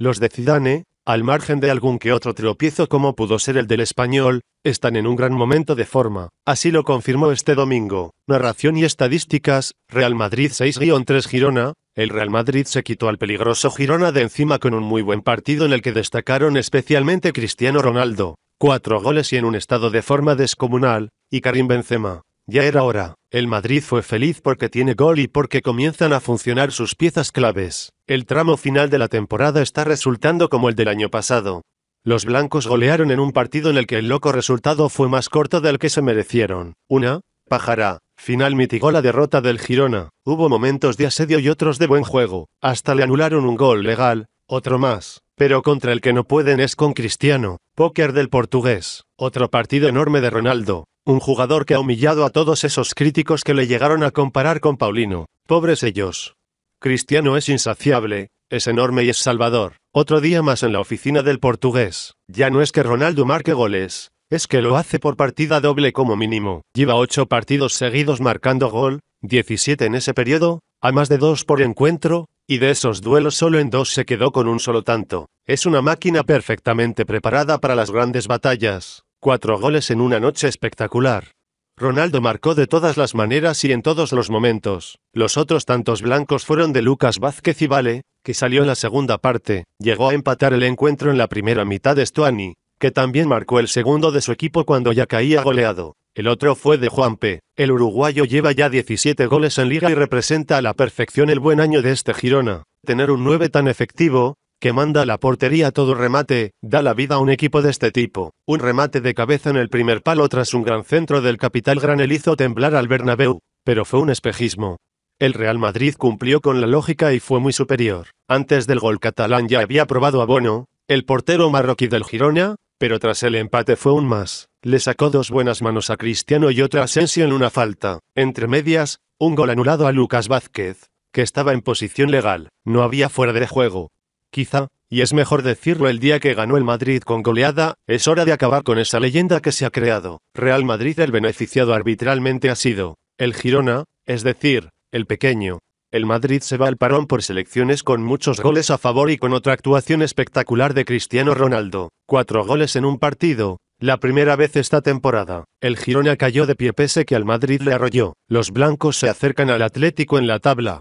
Los de Zidane, al margen de algún que otro tropiezo como pudo ser el del español, están en un gran momento de forma, así lo confirmó este domingo. Narración y estadísticas, Real Madrid 6-3 Girona, el Real Madrid se quitó al peligroso Girona de encima con un muy buen partido en el que destacaron especialmente Cristiano Ronaldo, cuatro goles y en un estado de forma descomunal, y Karim Benzema. Ya era hora. El Madrid fue feliz porque tiene gol y porque comienzan a funcionar sus piezas claves. El tramo final de la temporada está resultando como el del año pasado. Los blancos golearon en un partido en el que el loco resultado fue más corto del que se merecieron. Una, pajará, final mitigó la derrota del Girona. Hubo momentos de asedio y otros de buen juego. Hasta le anularon un gol legal, otro más. Pero contra el que no pueden es con Cristiano, póker del portugués. Otro partido enorme de Ronaldo un jugador que ha humillado a todos esos críticos que le llegaron a comparar con Paulino. Pobres ellos. Cristiano es insaciable, es enorme y es salvador. Otro día más en la oficina del portugués. Ya no es que Ronaldo marque goles, es que lo hace por partida doble como mínimo. Lleva ocho partidos seguidos marcando gol, 17 en ese periodo, a más de dos por encuentro, y de esos duelos solo en dos se quedó con un solo tanto. Es una máquina perfectamente preparada para las grandes batallas. Cuatro goles en una noche espectacular. Ronaldo marcó de todas las maneras y en todos los momentos. Los otros tantos blancos fueron de Lucas Vázquez y Vale, que salió en la segunda parte, llegó a empatar el encuentro en la primera mitad de Stuani, que también marcó el segundo de su equipo cuando ya caía goleado. El otro fue de Juanpe. El uruguayo lleva ya 17 goles en liga y representa a la perfección el buen año de este Girona. Tener un 9 tan efectivo, que manda la portería todo remate, da la vida a un equipo de este tipo. Un remate de cabeza en el primer palo tras un gran centro del capital granel hizo temblar al Bernabéu, pero fue un espejismo. El Real Madrid cumplió con la lógica y fue muy superior. Antes del gol catalán ya había probado a Bono, el portero marroquí del Girona, pero tras el empate fue un más. Le sacó dos buenas manos a Cristiano y otra a Asensio en una falta. Entre medias, un gol anulado a Lucas Vázquez, que estaba en posición legal. No había fuera de juego, Quizá, y es mejor decirlo el día que ganó el Madrid con goleada, es hora de acabar con esa leyenda que se ha creado. Real Madrid el beneficiado arbitralmente ha sido el Girona, es decir, el pequeño. El Madrid se va al parón por selecciones con muchos goles a favor y con otra actuación espectacular de Cristiano Ronaldo. Cuatro goles en un partido, la primera vez esta temporada, el Girona cayó de pie pese que al Madrid le arrolló. Los blancos se acercan al Atlético en la tabla,